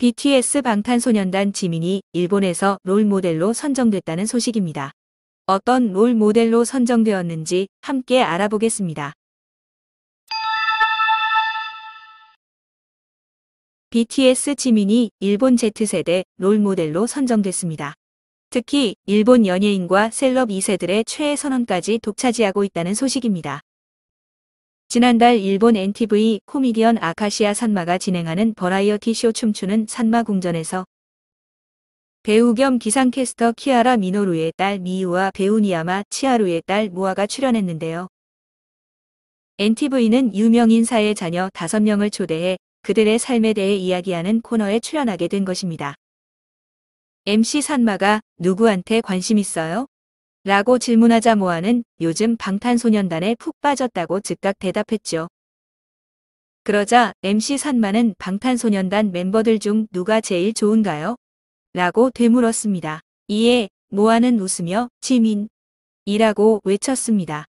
BTS 방탄소년단 지민이 일본에서 롤 모델로 선정됐다는 소식입니다. 어떤 롤 모델로 선정되었는지 함께 알아보겠습니다. BTS 지민이 일본 Z세대 롤 모델로 선정됐습니다. 특히 일본 연예인과 셀럽 2세들의 최애 선언까지 독차지하고 있다는 소식입니다. 지난달 일본 NTV 코미디언 아카시아 산마가 진행하는 버라이어티 쇼 춤추는 산마 궁전에서 배우 겸 기상캐스터 키아라 미노루의 딸미우와 배우 니야마 치아루의 딸 모아가 출연했는데요. NTV는 유명인사의 자녀 5명을 초대해 그들의 삶에 대해 이야기하는 코너에 출연하게 된 것입니다. MC 산마가 누구한테 관심 있어요? 라고 질문하자 모아는 요즘 방탄소년단에 푹 빠졌다고 즉각 대답했죠. 그러자 MC 산마는 방탄소년단 멤버들 중 누가 제일 좋은가요? 라고 되물었습니다. 이에 모아는 웃으며 지민 이라고 외쳤습니다.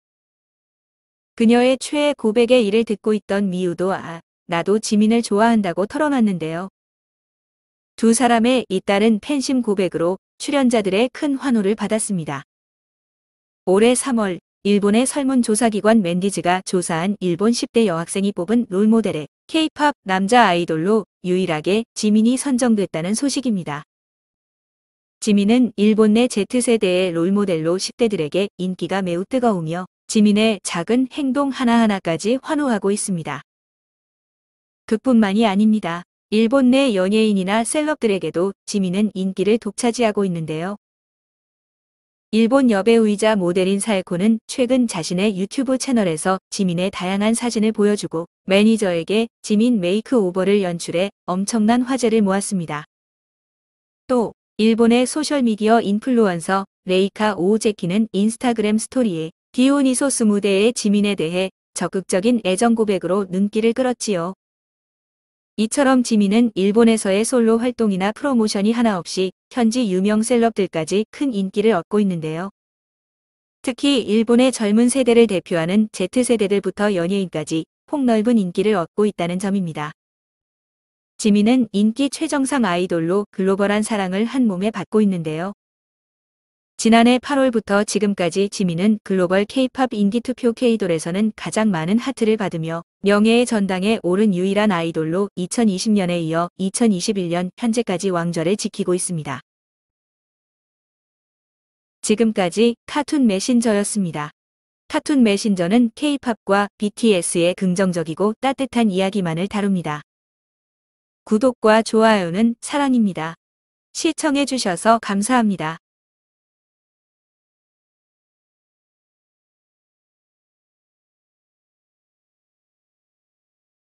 그녀의 최애 고백의 일을 듣고 있던 미우도 아 나도 지민을 좋아한다고 털어놨는데요. 두 사람의 잇따른 팬심 고백으로 출연자들의 큰 환호를 받았습니다. 올해 3월 일본의 설문조사기관 맨디즈가 조사한 일본 10대 여학생이 뽑은 롤모델에 K-팝 남자 아이돌로 유일하게 지민이 선정됐다는 소식입니다. 지민은 일본 내 Z세대의 롤모델로 10대들에게 인기가 매우 뜨거우며 지민의 작은 행동 하나하나까지 환호하고 있습니다. 그뿐만이 아닙니다. 일본 내 연예인이나 셀럽들에게도 지민은 인기를 독차지하고 있는데요. 일본 여배우이자 모델인 사에코는 최근 자신의 유튜브 채널에서 지민의 다양한 사진을 보여주고 매니저에게 지민 메이크오버를 연출해 엄청난 화제를 모았습니다. 또 일본의 소셜미디어 인플루언서 레이카 오우제키는 인스타그램 스토리에 디오니소스 무대의 지민에 대해 적극적인 애정 고백으로 눈길을 끌었지요. 이처럼 지민은 일본에서의 솔로 활동이나 프로모션이 하나 없이 현지 유명 셀럽들까지 큰 인기를 얻고 있는데요. 특히 일본의 젊은 세대를 대표하는 Z세대들부터 연예인까지 폭넓은 인기를 얻고 있다는 점입니다. 지민은 인기 최정상 아이돌로 글로벌한 사랑을 한 몸에 받고 있는데요. 지난해 8월부터 지금까지 지민은 글로벌 K-팝 인기 투표 K돌에서는 가장 많은 하트를 받으며 명예의 전당에 오른 유일한 아이돌로 2020년에 이어 2021년 현재까지 왕좌를 지키고 있습니다. 지금까지 카툰 메신저였습니다. 카툰 메신저는 K-팝과 BTS의 긍정적이고 따뜻한 이야기만을 다룹니다. 구독과 좋아요는 사랑입니다. 시청해주셔서 감사합니다.